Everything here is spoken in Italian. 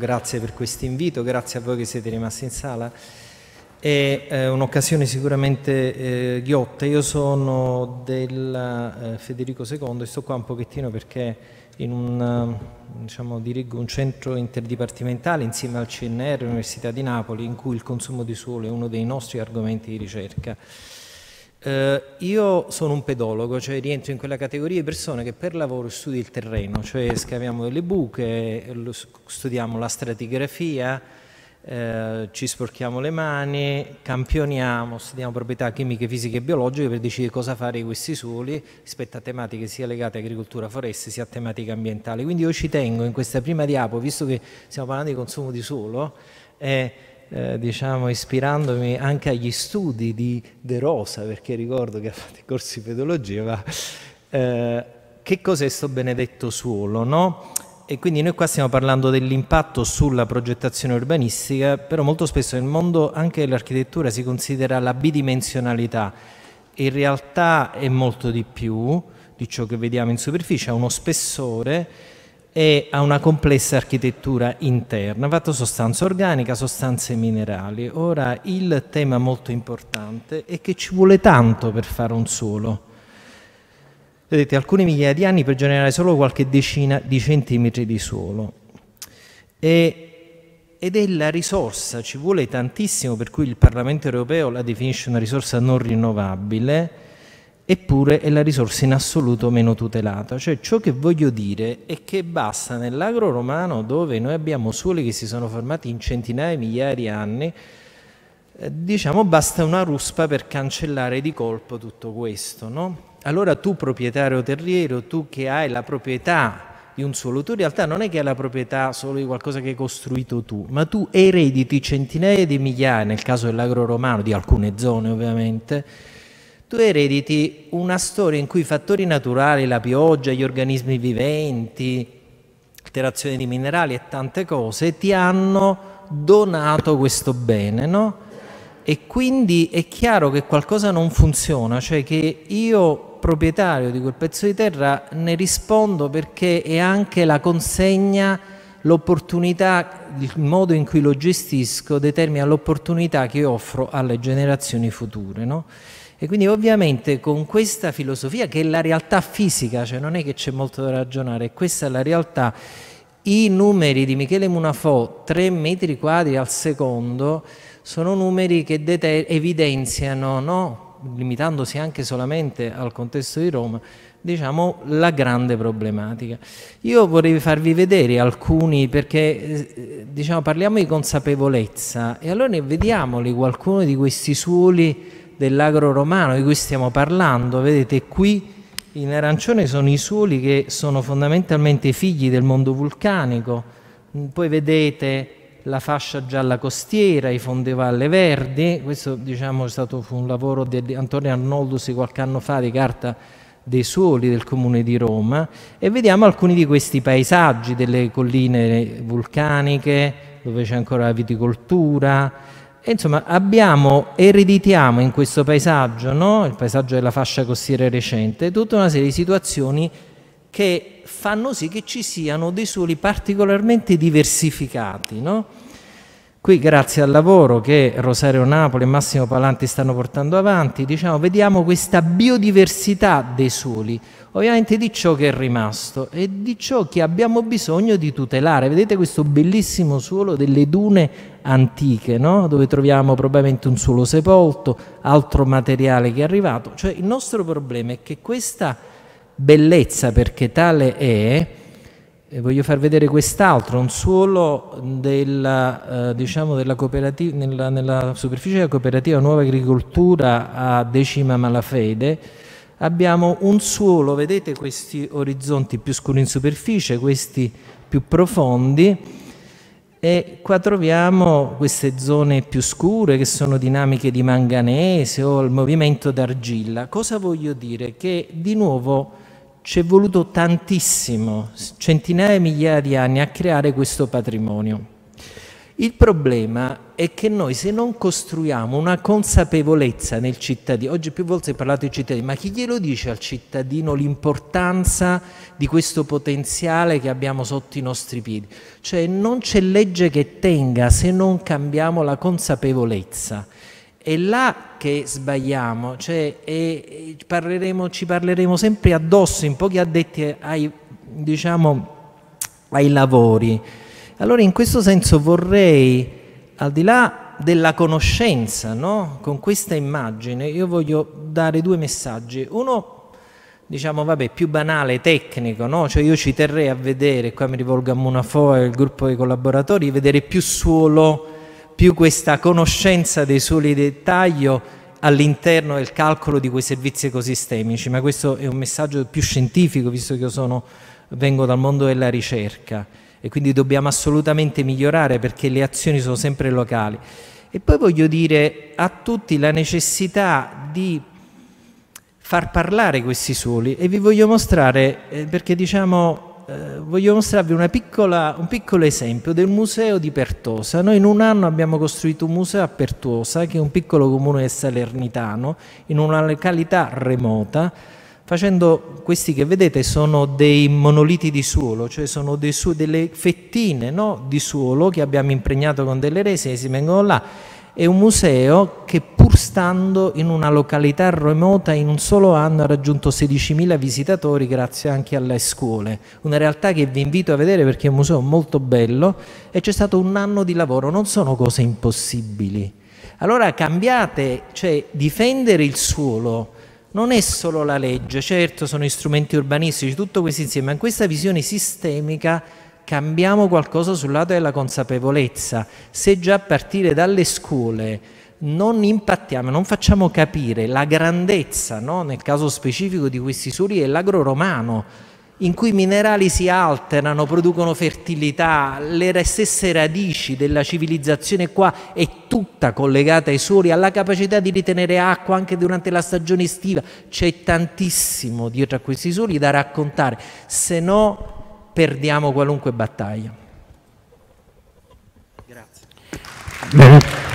Grazie per questo invito, grazie a voi che siete rimasti in sala. È eh, un'occasione sicuramente eh, ghiotta. Io sono del eh, Federico II e sto qua un pochettino perché un, eh, diciamo, dirigo un centro interdipartimentale insieme al CNR, Università di Napoli, in cui il consumo di suolo è uno dei nostri argomenti di ricerca. Eh, io sono un pedologo, cioè rientro in quella categoria di persone che per lavoro studi il terreno, cioè scaviamo delle buche, studiamo la stratigrafia, eh, ci sporchiamo le mani, campioniamo, studiamo proprietà chimiche, fisiche e biologiche per decidere cosa fare di questi suoli rispetto a tematiche sia legate a agricoltura, foreste, sia a tematiche ambientali. Quindi io ci tengo in questa prima diapo, visto che stiamo parlando di consumo di suolo, eh, eh, diciamo, ispirandomi anche agli studi di De Rosa, perché ricordo che ha fatto i corsi di pedologia, ma eh, che cos'è sto benedetto suolo, no? E quindi noi qua stiamo parlando dell'impatto sulla progettazione urbanistica, però molto spesso nel mondo anche dell'architettura si considera la bidimensionalità. In realtà è molto di più di ciò che vediamo in superficie, ha uno spessore e ha una complessa architettura interna, fatto sostanza organica, sostanze minerali. Ora il tema molto importante è che ci vuole tanto per fare un suolo. Vedete, alcune migliaia di anni per generare solo qualche decina di centimetri di suolo. E ed è la risorsa, ci vuole tantissimo, per cui il Parlamento europeo la definisce una risorsa non rinnovabile, eppure è la risorsa in assoluto meno tutelata. Cioè ciò che voglio dire è che basta nell'agro romano dove noi abbiamo suoli che si sono formati in centinaia, di migliaia di anni, eh, diciamo basta una ruspa per cancellare di colpo tutto questo, no? Allora tu proprietario terriero, tu che hai la proprietà di un suolo, tu in realtà non è che hai la proprietà solo di qualcosa che hai costruito tu, ma tu erediti centinaia di migliaia, nel caso dell'agro romano, di alcune zone ovviamente, tu erediti una storia in cui i fattori naturali, la pioggia, gli organismi viventi, alterazione di minerali e tante cose, ti hanno donato questo bene, no? E quindi è chiaro che qualcosa non funziona, cioè che io proprietario di quel pezzo di terra ne rispondo perché è anche la consegna, l'opportunità, il modo in cui lo gestisco determina l'opportunità che offro alle generazioni future, no? E quindi ovviamente con questa filosofia, che è la realtà fisica, cioè non è che c'è molto da ragionare, questa è la realtà, i numeri di Michele Munafò, 3 metri quadri al secondo, sono numeri che evidenziano, no? limitandosi anche solamente al contesto di Roma, diciamo la grande problematica. Io vorrei farvi vedere alcuni perché eh, diciamo, parliamo di consapevolezza e allora ne vediamoli qualcuno di questi suoli dell'agro romano di cui stiamo parlando, vedete qui in arancione sono i suoli che sono fondamentalmente figli del mondo vulcanico, poi vedete la fascia gialla costiera, i fondevalle verdi, questo diciamo è stato un lavoro di Antonio Arnoldusi qualche anno fa di carta dei suoli del comune di Roma e vediamo alcuni di questi paesaggi delle colline vulcaniche dove c'è ancora la viticoltura, e insomma, abbiamo, ereditiamo in questo paesaggio, no? il paesaggio della fascia costiera recente, tutta una serie di situazioni che fanno sì che ci siano dei suoli particolarmente diversificati. No? Qui grazie al lavoro che Rosario Napoli e Massimo Palanti stanno portando avanti, diciamo, vediamo questa biodiversità dei soli, ovviamente di ciò che è rimasto e di ciò che abbiamo bisogno di tutelare. Vedete questo bellissimo suolo delle dune antiche, no? dove troviamo probabilmente un suolo sepolto, altro materiale che è arrivato. Cioè il nostro problema è che questa bellezza, perché tale è, voglio far vedere quest'altro, un suolo della, eh, diciamo della nella, nella, superficie della cooperativa Nuova Agricoltura a Decima Malafede. Abbiamo un suolo, vedete questi orizzonti più scuri in superficie, questi più profondi e qua troviamo queste zone più scure che sono dinamiche di manganese o il movimento d'argilla. Cosa voglio dire? Che di nuovo ci è voluto tantissimo, centinaia di migliaia di anni, a creare questo patrimonio. Il problema è che noi se non costruiamo una consapevolezza nel cittadino, oggi più volte si è parlato di cittadini, ma chi glielo dice al cittadino l'importanza di questo potenziale che abbiamo sotto i nostri piedi? Cioè non c'è legge che tenga se non cambiamo la consapevolezza. È là che sbagliamo, cioè, e, parleremo, ci parleremo sempre addosso in pochi addetti ai, diciamo, ai lavori. Allora in questo senso vorrei, al di là della conoscenza, no? con questa immagine, io voglio dare due messaggi. Uno diciamo, vabbè, più banale, tecnico, no? Cioè io ci terrei a vedere, qua mi rivolgo a Munafo e al gruppo dei collaboratori, vedere più suolo più questa conoscenza dei soli dettaglio all'interno del calcolo di quei servizi ecosistemici, ma questo è un messaggio più scientifico, visto che io sono, vengo dal mondo della ricerca e quindi dobbiamo assolutamente migliorare perché le azioni sono sempre locali. E poi voglio dire a tutti la necessità di far parlare questi suoli e vi voglio mostrare, eh, perché diciamo eh, voglio mostrarvi piccola, un piccolo esempio del museo di Pertosa. Noi in un anno abbiamo costruito un museo a Pertosa, che è un piccolo comune salernitano, in una località remota, facendo questi che vedete sono dei monoliti di suolo, cioè sono su delle fettine no, di suolo che abbiamo impregnato con delle resine, si vengono là. È un museo che pur stando in una località remota, in un solo anno ha raggiunto 16.000 visitatori grazie anche alle scuole. Una realtà che vi invito a vedere perché è un museo molto bello e c'è stato un anno di lavoro, non sono cose impossibili. Allora cambiate, cioè difendere il suolo non è solo la legge, certo sono strumenti urbanistici, tutto questo insieme, ma in questa visione sistemica cambiamo qualcosa sul lato della consapevolezza. Se già a partire dalle scuole non impattiamo, non facciamo capire la grandezza, no? nel caso specifico di questi suoli, soli, l'agro romano, in cui i minerali si alterano, producono fertilità, le stesse radici della civilizzazione qua è tutta collegata ai suoli, alla capacità di ritenere acqua anche durante la stagione estiva. C'è tantissimo dietro a questi suoli da raccontare, se no perdiamo qualunque battaglia. Grazie. Bene.